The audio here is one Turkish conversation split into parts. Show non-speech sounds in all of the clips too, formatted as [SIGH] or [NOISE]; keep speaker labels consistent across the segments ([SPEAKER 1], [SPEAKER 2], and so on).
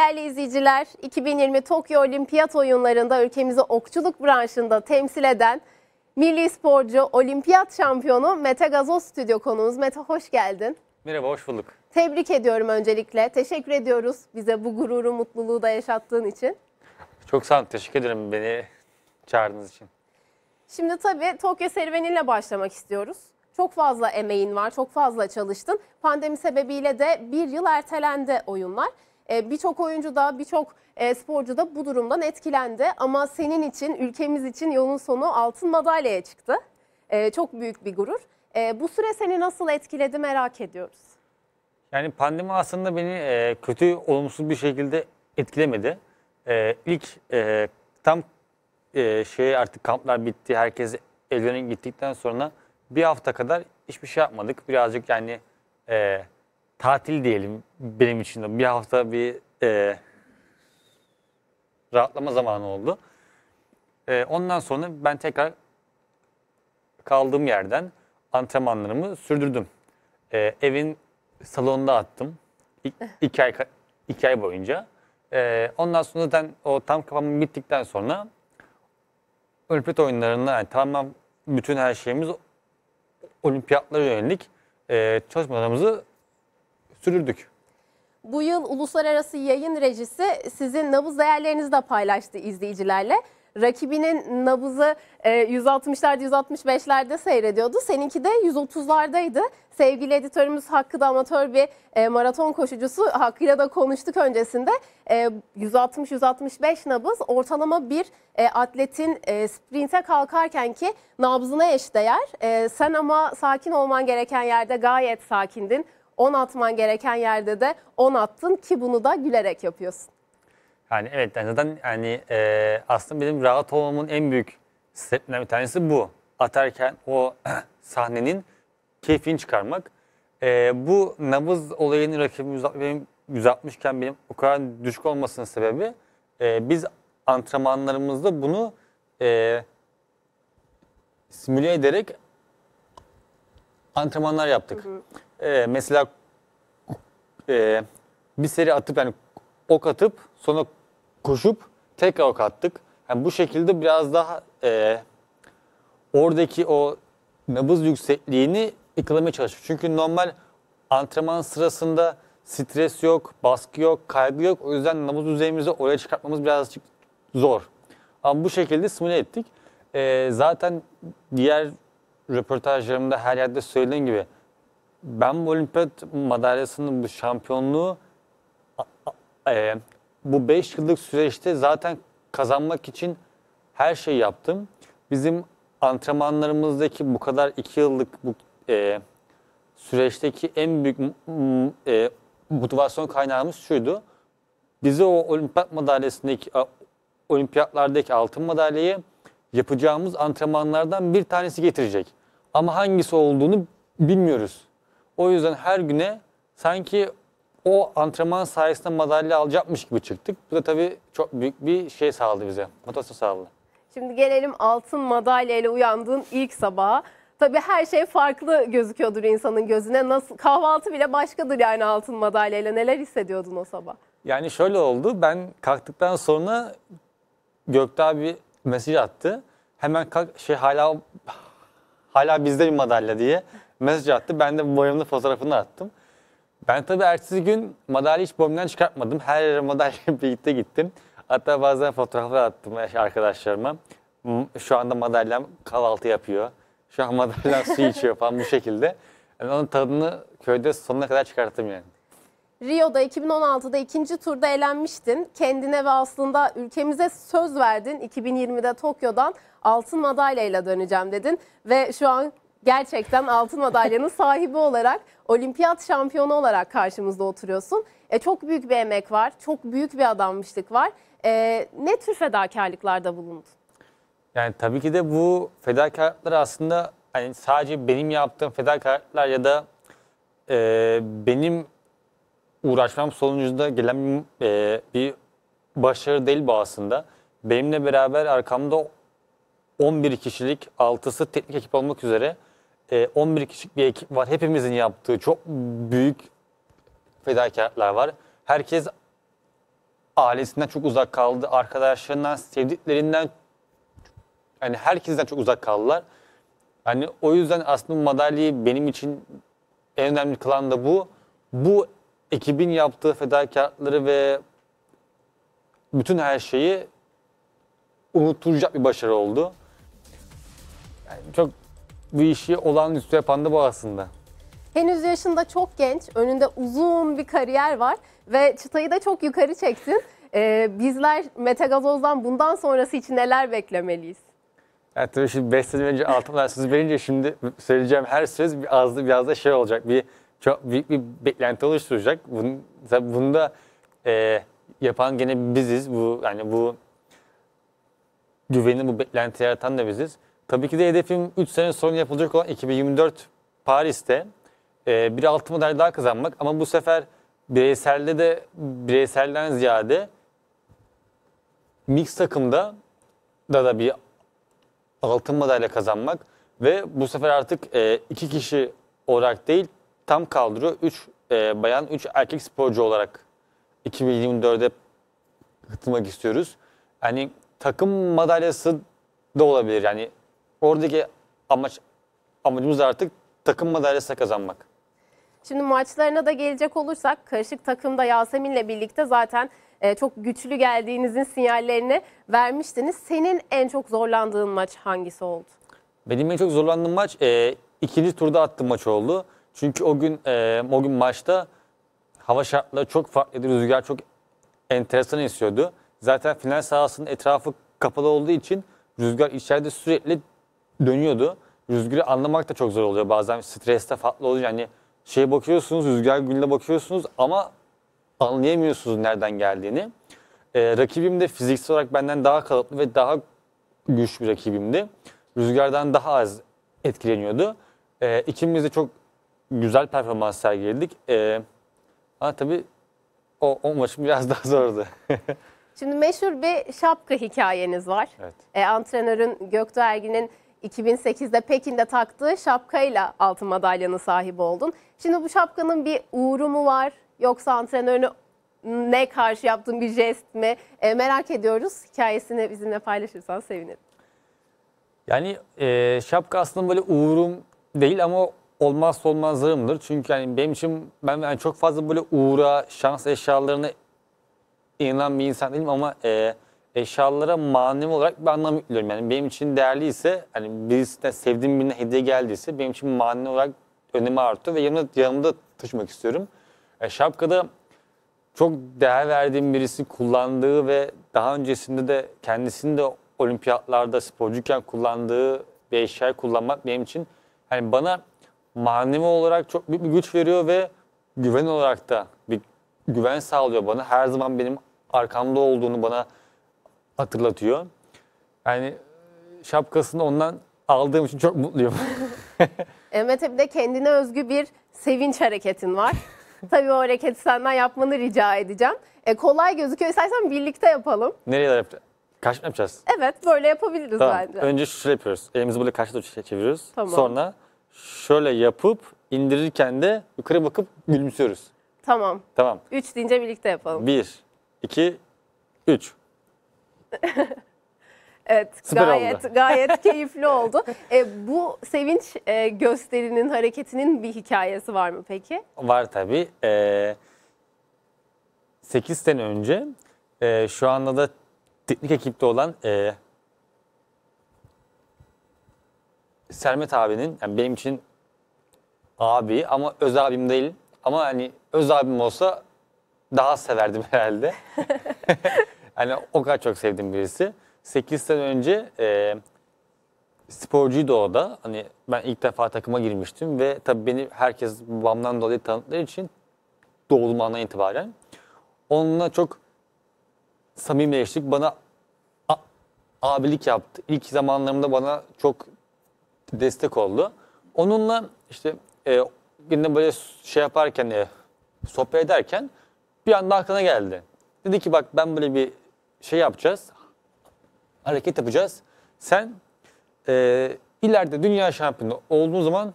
[SPEAKER 1] Değerli izleyiciler, 2020 Tokyo Olimpiyat Oyunları'nda ülkemizi okçuluk branşında temsil eden milli sporcu, olimpiyat şampiyonu Mete Gazoz stüdyo konuğumuz. Mete hoş geldin. Merhaba, hoş bulduk. Tebrik ediyorum öncelikle. Teşekkür ediyoruz bize bu gururu, mutluluğu da yaşattığın için.
[SPEAKER 2] Çok sağ olun, teşekkür ederim beni çağırdığınız için.
[SPEAKER 1] Şimdi tabii Tokyo serüveniyle başlamak istiyoruz. Çok fazla emeğin var, çok fazla çalıştın. Pandemi sebebiyle de bir yıl ertelendi oyunlar. E, birçok oyuncu da birçok e, sporcu da bu durumdan etkilendi. Ama senin için ülkemiz için yolun sonu altın madalyaya çıktı. E, çok büyük bir gurur. Bu süre seni nasıl etkiledi merak ediyoruz.
[SPEAKER 2] Yani pandemi aslında beni kötü, olumsuz bir şekilde etkilemedi. İlk tam şey artık kamplar bitti, herkes evlerine gittikten sonra bir hafta kadar hiçbir şey yapmadık. Birazcık yani tatil diyelim benim için de. Bir hafta bir e, rahatlama zamanı oldu. E, ondan sonra ben tekrar kaldığım yerden antrenmanlarımı sürdürdüm. E, evin salonunda attım. İ, eh. iki, ay, iki ay boyunca. E, ondan sonra zaten o tam kafamın bittikten sonra olimpiyat oyunlarında yani tamamen bütün her şeyimiz olimpiyatlara yönelik e, çalışmalarımızı sürürdük.
[SPEAKER 1] Bu yıl uluslararası yayın rejisi sizin nabız değerlerinizi de paylaştı izleyicilerle. Rakibinin nabızı 160'larda e, 165'lerde seyrediyordu. Seninki de 130'lardaydı. Sevgili editörümüz Hakkı da amatör bir e, maraton koşucusu. Hakkı'yla da konuştuk öncesinde. 160-165 e, nabız ortalama bir atletin sprinte kalkarken ki nabzına eşdeğer. Sen ama sakin olman gereken yerde gayet sakindin 10 atman gereken yerde de 10 attın ki bunu da gülerek yapıyorsun.
[SPEAKER 2] Yani evet neden? yani e, aslında benim rahat olmamın en büyük sebeplerinden bir tanesi bu. Atarken o [CLEARS THROAT] sahnenin keyfini çıkarmak. E, bu nabız olayının rakibim benim 160 iken benim o kadar düşük olmasının sebebi e, biz antrenmanlarımızda bunu e, simüle ederek antrenmanlar yaptık. Hı hı e, mesela e, bir seri atıp yani ok atıp sonra koşup tekrar ok attık. Yani bu şekilde biraz daha e, oradaki o nabız yüksekliğini yakalamaya çalışıyor. Çünkü normal antrenman sırasında stres yok, baskı yok, kaygı yok. O yüzden nabız düzeyimizi oraya çıkartmamız birazcık zor. Ama bu şekilde simüle ettik. E, zaten diğer röportajlarımda her yerde söylediğim gibi ben bu olimpiyat madalyasını, bu şampiyonluğu e, bu 5 yıllık süreçte zaten kazanmak için her şeyi yaptım. Bizim antrenmanlarımızdaki bu kadar 2 yıllık bu e, süreçteki en büyük e, motivasyon kaynağımız şuydu. Bize o olimpiyat madalyasındaki olimpiyatlardaki altın madalyayı yapacağımız antrenmanlardan bir tanesi getirecek. Ama hangisi olduğunu bilmiyoruz. O yüzden her güne sanki o antrenman sayesinde madalya alacakmış gibi çıktık. Bu da tabii çok büyük bir şey sağladı bize. Motivasyon sağladı.
[SPEAKER 1] Şimdi gelelim altın madalya ile uyandığın ilk sabaha. Tabii her şey farklı gözüküyordur insanın gözüne. Nasıl kahvaltı bile başkadır yani altın madalya ile Neler hissediyordun o sabah?
[SPEAKER 2] Yani şöyle oldu. Ben kalktıktan sonra Gökte bir mesaj attı. Hemen kalk şey hala hala bizde bir madalya diye mesaj attı. Ben de boyamlı fotoğrafını attım. Ben tabii ertesi gün madalya hiç boyumdan çıkartmadım. Her yere madalya [LAUGHS] birlikte gittim. Hatta bazen fotoğraflar attım arkadaşlarıma. Hmm, şu anda madalyam kahvaltı yapıyor. Şu an madalyam su içiyor falan bu şekilde. Yani onun tadını köyde sonuna kadar çıkarttım yani.
[SPEAKER 1] Rio'da 2016'da ikinci turda elenmiştin. Kendine ve aslında ülkemize söz verdin. 2020'de Tokyo'dan altın madalyayla döneceğim dedin. Ve şu an gerçekten altın madalyanın sahibi olarak, olimpiyat şampiyonu olarak karşımızda oturuyorsun. E, çok büyük bir emek var, çok büyük bir adanmışlık var. E, ne tür fedakarlıklarda bulundun?
[SPEAKER 2] Yani tabii ki de bu fedakarlıklar aslında hani sadece benim yaptığım fedakarlıklar ya da e, benim uğraşmam sonucunda gelen e, bir başarı değil bu aslında. Benimle beraber arkamda 11 kişilik altısı teknik ekip olmak üzere e, ee, 11 kişilik bir ekip var. Hepimizin yaptığı çok büyük fedakarlar var. Herkes ailesinden çok uzak kaldı. Arkadaşlarından, sevdiklerinden yani herkesten çok uzak kaldılar. Yani o yüzden aslında madalyayı benim için en önemli kılan da bu. Bu ekibin yaptığı fedakarlıkları ve bütün her şeyi unutturacak bir başarı oldu. Yani çok bu işi olağanüstü yapan da bu aslında.
[SPEAKER 1] Henüz yaşında çok genç, önünde uzun bir kariyer var ve çıtayı da çok yukarı çektin. Ee, bizler Mete Gazoz'dan bundan sonrası için neler beklemeliyiz?
[SPEAKER 2] Yani tabii şimdi 5 sene önce altından söz verince şimdi söyleyeceğim her söz biraz da, biraz da şey olacak. Bir çok büyük bir beklenti oluşturacak. Bunun, tabii bunda e, yapan gene biziz. Bu yani bu güveni bu beklenti yaratan da biziz. Tabii ki de hedefim 3 sene sonra yapılacak olan 2024 Paris'te e, bir altın madalya daha kazanmak. Ama bu sefer bireyselde de bireyselden ziyade mix takımda da da bir altın madalya kazanmak ve bu sefer artık e, iki kişi olarak değil tam kaldırıyor. Üç e, bayan, üç erkek sporcu olarak 2024'de katılmak istiyoruz. Yani takım madalyası da olabilir. Yani Oradaki amaç amacımız artık takım madalyası kazanmak.
[SPEAKER 1] Şimdi maçlarına da gelecek olursak karışık takımda Yasemin'le birlikte zaten e, çok güçlü geldiğinizin sinyallerini vermiştiniz. Senin en çok zorlandığın maç hangisi oldu?
[SPEAKER 2] Benim en çok zorlandığım maç e, ikinci turda attığım maç oldu. Çünkü o gün e, o gün maçta hava şartları çok farklıydı. Rüzgar çok enteresan esiyordu. Zaten final sahasının etrafı kapalı olduğu için rüzgar içeride sürekli dönüyordu. Rüzgarı anlamak da çok zor oluyor. Bazen streste farklı oluyor. Yani şeye bakıyorsunuz, rüzgar gününe bakıyorsunuz ama anlayamıyorsunuz nereden geldiğini. Ee, rakibim de fiziksel olarak benden daha kalıplı ve daha güçlü bir rakibimdi. Rüzgardan daha az etkileniyordu. Ee, ikimiz de çok güzel performans sergiledik. Ee, ama tabii o, o maçın biraz [LAUGHS] daha zordu.
[SPEAKER 1] Şimdi meşhur bir şapka hikayeniz var. Evet. E, antrenörün Göktuğ Ergin'in 2008'de Pekin'de taktığı şapkayla altın madalyanın sahibi oldun. Şimdi bu şapkanın bir uğuru mu var yoksa antrenörünü ne karşı yaptığın bir jest mi? E, merak ediyoruz. Hikayesini bizimle paylaşırsan sevinirim.
[SPEAKER 2] Yani e, şapka aslında böyle uğurum değil ama olmazsa olmazlarımdır. Çünkü yani benim için ben yani çok fazla böyle uğra, şans eşyalarına inanan bir insan değilim ama e, eşyalara manevi olarak bir anlam yüklüyorum. Yani benim için değerli ise hani birisinden sevdiğim birine hediye geldiyse benim için manevi olarak önemi artıyor ve yanımda, yanımda taşımak istiyorum. E, şapkada çok değer verdiğim birisi kullandığı ve daha öncesinde de kendisini de olimpiyatlarda sporcuyken kullandığı bir eşya kullanmak benim için hani bana manevi olarak çok büyük bir güç veriyor ve güven olarak da bir güven sağlıyor bana. Her zaman benim arkamda olduğunu bana hatırlatıyor. Yani şapkasını ondan aldığım için çok mutluyum. [LAUGHS]
[SPEAKER 1] Evet bir de kendine özgü bir sevinç hareketin var. [LAUGHS] Tabii o hareketi senden yapmanı rica edeceğim. E, kolay gözüküyor. İstersen birlikte yapalım.
[SPEAKER 2] Nereye yapacağız? Kaş mı yapacağız?
[SPEAKER 1] Evet böyle yapabiliriz Tamam. bence. Önce
[SPEAKER 2] şöyle yapıyoruz. Elimizi böyle karşı doğru çeviriyoruz. Tamam. Sonra şöyle yapıp indirirken de yukarı bakıp gülümsüyoruz. Tamam. Tamam.
[SPEAKER 1] Üç deyince birlikte yapalım.
[SPEAKER 2] Bir, iki, üç.
[SPEAKER 1] Evet gayet oldu. gayet [LAUGHS] keyifli oldu. E, bu sevinç e, gösterinin hareketinin bir hikayesi var mı peki?
[SPEAKER 2] Var tabi. E, 8 sene önce e, şu anda da teknik ekipte olan e, Sermet abinin yani benim için abi ama öz abim değil ama hani öz abim olsa daha severdim herhalde. [LAUGHS] Hani o kadar çok sevdiğim birisi. 8 sene önce e, sporcuydu o da. Hani ben ilk defa takıma girmiştim ve tabii beni herkes babamdan dolayı tanıttığı için doğduğum andan itibaren onunla çok samimileştik. Bana abilik yaptı. İlk zamanlarımda bana çok destek oldu. Onunla işte e, birine böyle şey yaparken, e, sohbet ederken bir anda aklına geldi. Dedi ki bak ben böyle bir şey yapacağız. Hareket yapacağız. Sen e, ileride dünya şampiyonu olduğun zaman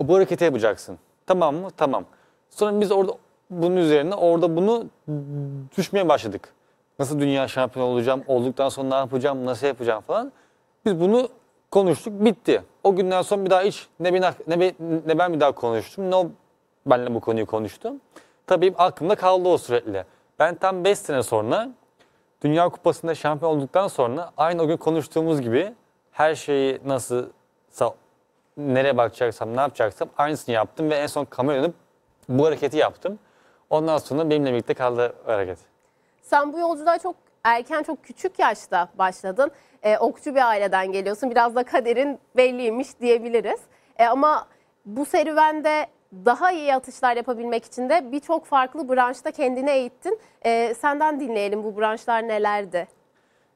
[SPEAKER 2] bu hareketi yapacaksın. Tamam mı? Tamam. Sonra biz orada bunun üzerine orada bunu düşmeye başladık. Nasıl dünya şampiyonu olacağım, olduktan sonra ne yapacağım, nasıl yapacağım falan. Biz bunu konuştuk, bitti. O günden sonra bir daha hiç ne ben, ne, ne ben bir daha konuştum, ne o benle bu konuyu konuştum. Tabii aklımda kaldı o sürekli. Ben tam 5 sene sonra Dünya Kupası'nda şampiyon olduktan sonra aynı o gün konuştuğumuz gibi her şeyi nasıl nereye bakacaksam, ne yapacaksam aynısını yaptım ve en son kamera dönüp bu hareketi yaptım. Ondan sonra benimle birlikte kaldı hareket.
[SPEAKER 1] Sen bu yolculuğa çok erken, çok küçük yaşta başladın. Ee, okçu bir aileden geliyorsun. Biraz da kaderin belliymiş diyebiliriz. Ee, ama bu serüvende daha iyi atışlar yapabilmek için de birçok farklı branşta kendini eğittin. E, senden dinleyelim bu branşlar nelerdi?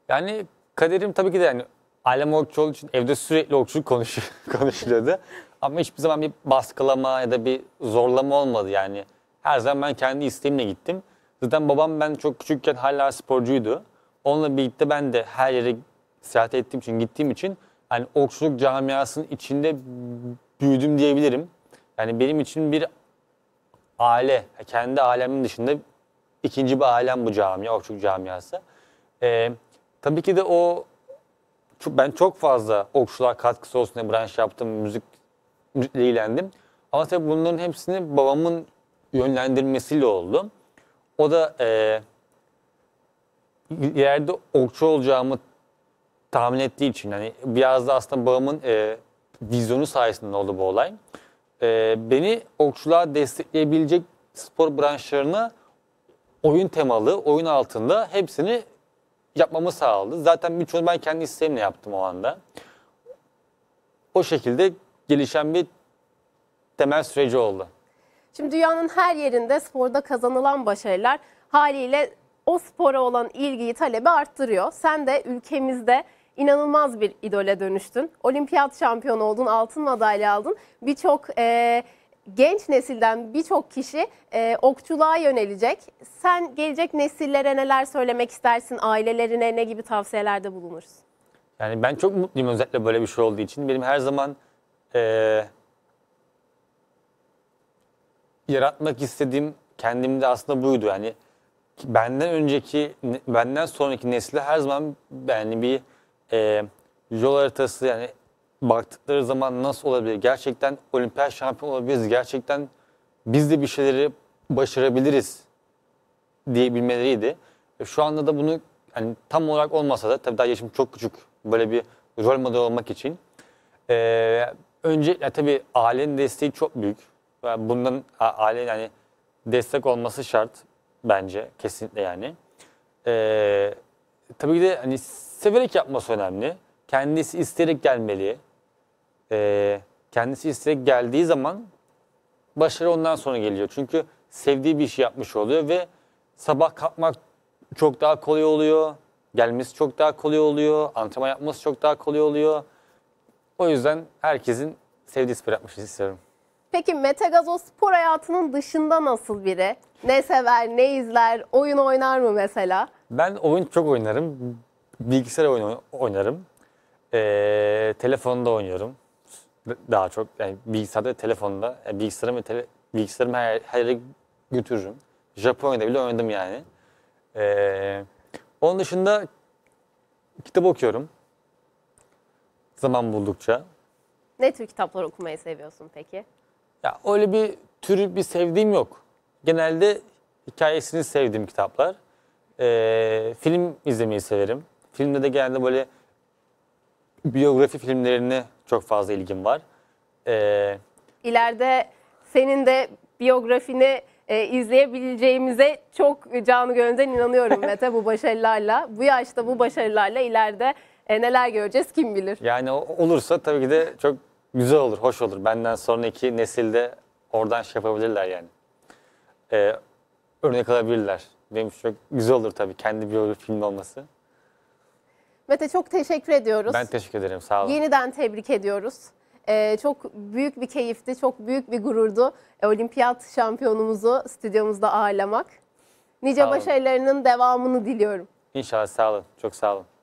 [SPEAKER 2] Yani kaderim tabii ki de yani ailem okçu için evde sürekli okçuluk konuşu, [LAUGHS] konuşuluyordu. Ama hiçbir zaman bir baskılama ya da bir zorlama olmadı yani. Her zaman ben kendi isteğimle gittim. Zaten babam ben çok küçükken hala sporcuydu. Onunla birlikte ben de her yere seyahat ettiğim için, gittiğim için hani okçuluk camiasının içinde büyüdüm diyebilirim. Yani benim için bir aile, kendi alemin dışında ikinci bir alem bu camia, Okçuk camiası. Ee, tabii ki de o ben çok fazla okçular katkısı olsun diye branş yaptım, müzik müzikle ilgilendim. Ama tabii bunların hepsini babamın yönlendirmesiyle oldu. O da e, ileride okçu olacağımı tahmin ettiği için yani biraz da aslında babamın e, vizyonu sayesinde oldu bu olay e, beni okçuluğa destekleyebilecek spor branşlarını oyun temalı, oyun altında hepsini yapmamı sağladı. Zaten birçoğunu ben kendi isteğimle yaptım o anda. O şekilde gelişen bir temel süreci oldu.
[SPEAKER 1] Şimdi dünyanın her yerinde sporda kazanılan başarılar haliyle o spora olan ilgiyi, talebi arttırıyor. Sen de ülkemizde inanılmaz bir idole dönüştün. Olimpiyat şampiyonu oldun, altın madalya aldın. Birçok e, genç nesilden birçok kişi e, okçuluğa yönelecek. Sen gelecek nesillere neler söylemek istersin, ailelerine ne gibi tavsiyelerde bulunursun?
[SPEAKER 2] Yani ben çok mutluyum özellikle böyle bir şey olduğu için. Benim her zaman e, yaratmak istediğim kendimde aslında buydu. Yani benden önceki, benden sonraki nesli her zaman yani bir e, yol haritası yani baktıkları zaman nasıl olabilir? Gerçekten olimpiyat şampiyon olabiliriz. Gerçekten biz de bir şeyleri başarabiliriz diyebilmeleriydi. E, şu anda da bunu yani tam olarak olmasa da tabii daha yaşım çok küçük böyle bir rol model olmak için. E, önce ya tabii ailenin desteği çok büyük. Yani bundan aile yani destek olması şart bence kesinlikle yani. E, tabii ki de hani severek yapması önemli. Kendisi isterek gelmeli. Ee, kendisi isterek geldiği zaman başarı ondan sonra geliyor. Çünkü sevdiği bir iş yapmış oluyor ve sabah kalkmak çok daha kolay oluyor. Gelmesi çok daha kolay oluyor. Antrenman yapması çok daha kolay oluyor. O yüzden herkesin sevdiği spor yapmışız istiyorum.
[SPEAKER 1] Peki Mete Metagazo spor hayatının dışında nasıl biri? Ne sever, ne izler, oyun oynar mı mesela?
[SPEAKER 2] Ben oyun çok oynarım bilgisayar oyunu oynarım. Ee, telefonda oynuyorum. Daha çok yani bilgisayarda telefonda. Yani bilgisayarımı, tele, bilgisayarımı her, her yere götürürüm. Japonya'da bile oynadım yani. Ee, onun dışında kitap okuyorum. Zaman buldukça.
[SPEAKER 1] Ne tür kitaplar okumayı seviyorsun peki?
[SPEAKER 2] Ya öyle bir tür bir sevdiğim yok. Genelde hikayesini sevdiğim kitaplar. Ee, film izlemeyi severim. Filmde de genelde böyle biyografi filmlerine çok fazla ilgim var. Ee,
[SPEAKER 1] İleride senin de biyografini e, izleyebileceğimize çok canı gönülden inanıyorum [LAUGHS] Mete bu başarılarla. Bu yaşta bu başarılarla ileride e, neler göreceğiz kim bilir. Yani
[SPEAKER 2] olursa tabii ki de çok güzel olur, hoş olur. Benden sonraki nesilde oradan şey yapabilirler yani. Ee, örnek alabilirler. Benim çok güzel olur tabii kendi biyografi filmi olması.
[SPEAKER 1] Mete çok teşekkür ediyoruz. Ben
[SPEAKER 2] teşekkür ederim sağ olun.
[SPEAKER 1] Yeniden tebrik ediyoruz. Ee, çok büyük bir keyifti, çok büyük bir gururdu olimpiyat şampiyonumuzu stüdyomuzda ağırlamak. Nice başarılarının devamını diliyorum.
[SPEAKER 2] İnşallah sağ olun. Çok sağ olun.